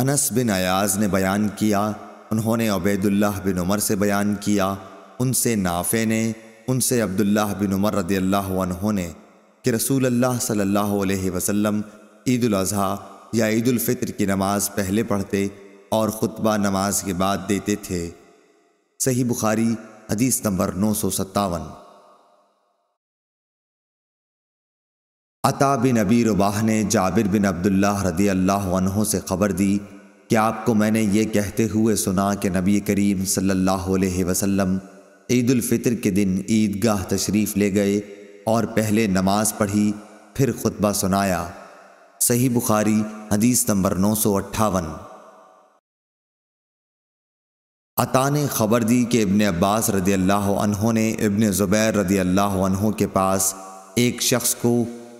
अनस बिन अयाज ने बयान किया उन्होंने अबैदुल्लाह बिन उमर से बयान किया उनसे नाफे ने उनसे अब्दुल्लाह बिन उमर रदी अल्लाह ने कि रसूल अल्लाह सल्लल्लाहु अलैहि वसल्लम ईद अज़हा या ईद फ़ितर की नमाज़ पहले पढ़ते और ख़ुतबा नमाज के बाद देते थे सही बुखारी हदीस नंबर नौ सौ सत्तावन अता बिन अबी रुबाह ने जाबिर बिन अब्दुल्लाह रदी अल्लाह से ख़बर दी कि आपको मैंने ये कहते हुए सुना कि नबी करीम सल्लल्लाहु अलैहि वसल्लम ईदालफ़ितर के दिन ईदगाह तशरीफ़ ले गए और पहले नमाज पढ़ी फिर खुतबा सुनाया सही बुखारी हदीस नंबर नौ सौ अट्ठावन अता ने ख़बर दी कि इबन अब्बास रदी अल्लाह ने इबन ज़ुबैर रदी अल्लाह के पास एक शख्स को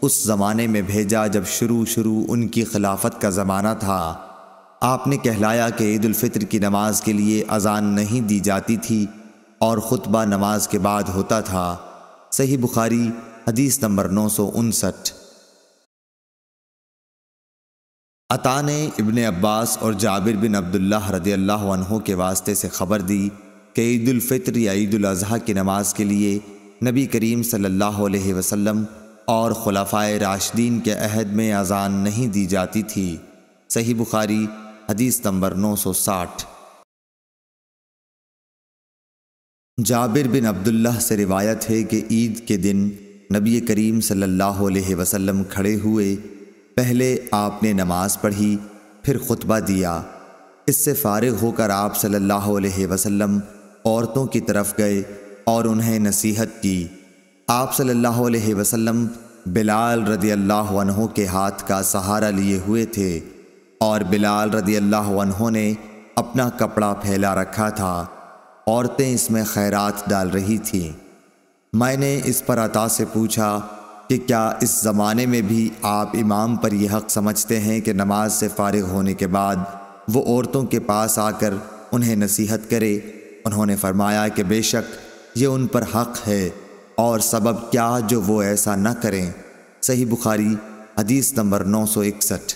उस ज़माने में भेजा जब शुरू शुरू उनकी खिलाफत का ज़माना था आपने कहलाया कि फितर की नमाज के लिए अजान नहीं दी जाती थी और ख़ुतबा नमाज के बाद होता था सही बुखारी हदीस नंबर नौ सौ उनसठ अता ने इबन अब्बास और जाबिर बिन अब्दुल्ला रदी अल्लाह के वास्ते से ख़बर दी कि ईदालफित्र या ईद अजी की नमाज के लिए नबी करीम सल्लल्लाहु अलैहि वसल्लम और ख़ुलाफाए राशदीन के अहद में अजान नहीं दी जाती थी सही बुखारी हदीस नंबर 960 जाबिर बिन अब्दुल्लाह से रिवायत है कि ईद के दिन नबी करीम सल्लल्लाहु अलैहि वसल्लम खड़े हुए पहले आपने नमाज पढ़ी फिर खुतबा दिया इससे फारग होकर आप सल्लल्लाहु अलैहि वसल्लम औरतों की तरफ गए और उन्हें नसीहत की आप सल्लल्लाहु अलैहि वसल्लम बिलाल रदी अल्लाह के हाथ का सहारा लिए हुए थे और बिलाल रदी अल्लाह ने अपना कपड़ा फैला रखा था औरतें इसमें खैरात डाल रही थीं मैंने इस पर अता से पूछा कि क्या इस ज़माने में भी आप इमाम पर यह हक़ समझते हैं कि नमाज से फ़ारिग होने के बाद वो औरतों के पास आकर उन्हें नसीहत करे उन्होंने फरमाया कि बेशक ये उन पर हक़ है और सबब क्या जो वो ऐसा न करें सही बुखारी हदीस नंबर नौ सौ इकसठ